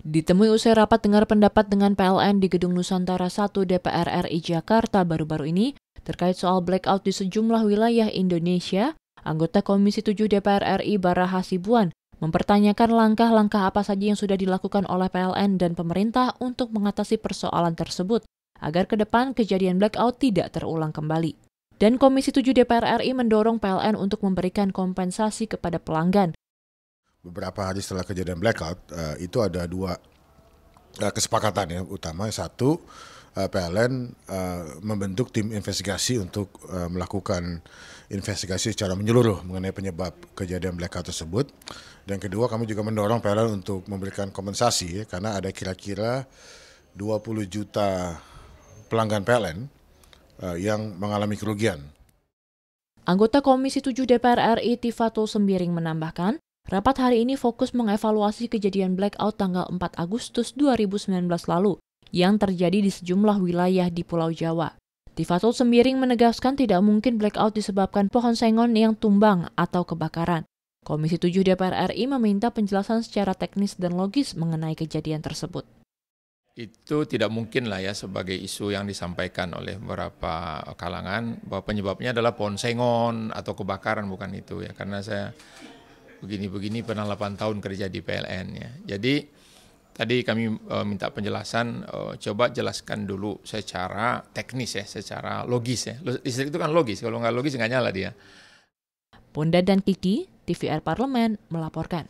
Ditemui usai rapat dengar pendapat dengan PLN di Gedung Nusantara 1 DPR RI Jakarta baru-baru ini terkait soal blackout di sejumlah wilayah Indonesia, anggota Komisi 7 DPR RI Bara Hasibuan mempertanyakan langkah-langkah apa saja yang sudah dilakukan oleh PLN dan pemerintah untuk mengatasi persoalan tersebut agar ke depan kejadian blackout tidak terulang kembali. Dan Komisi 7 DPR RI mendorong PLN untuk memberikan kompensasi kepada pelanggan beberapa hari setelah kejadian blackout uh, itu ada dua uh, kesepakatan ya utama satu uh, PLN uh, membentuk tim investigasi untuk uh, melakukan investigasi secara menyeluruh mengenai penyebab kejadian blackout tersebut. Dan kedua, kami juga mendorong PLN untuk memberikan kompensasi ya, karena ada kira-kira 20 juta pelanggan PLN uh, yang mengalami kerugian. Anggota Komisi 7 DPR RI Tifatul Sembiring menambahkan, Rapat hari ini fokus mengevaluasi kejadian blackout tanggal 4 Agustus 2019 lalu yang terjadi di sejumlah wilayah di Pulau Jawa. Tifatul Sembiring menegaskan tidak mungkin blackout disebabkan pohon sengon yang tumbang atau kebakaran. Komisi 7 DPR RI meminta penjelasan secara teknis dan logis mengenai kejadian tersebut. Itu tidak mungkin lah ya sebagai isu yang disampaikan oleh beberapa kalangan bahwa penyebabnya adalah pohon sengon atau kebakaran bukan itu ya karena saya begini-begini pernah 8 tahun kerja di PLN ya. Jadi tadi kami e, minta penjelasan e, coba jelaskan dulu secara teknis ya, secara logis ya. Listrik itu kan logis, kalau nggak logis nggak nyala dia. Bunda dan Kiki, TVR Parlemen melaporkan.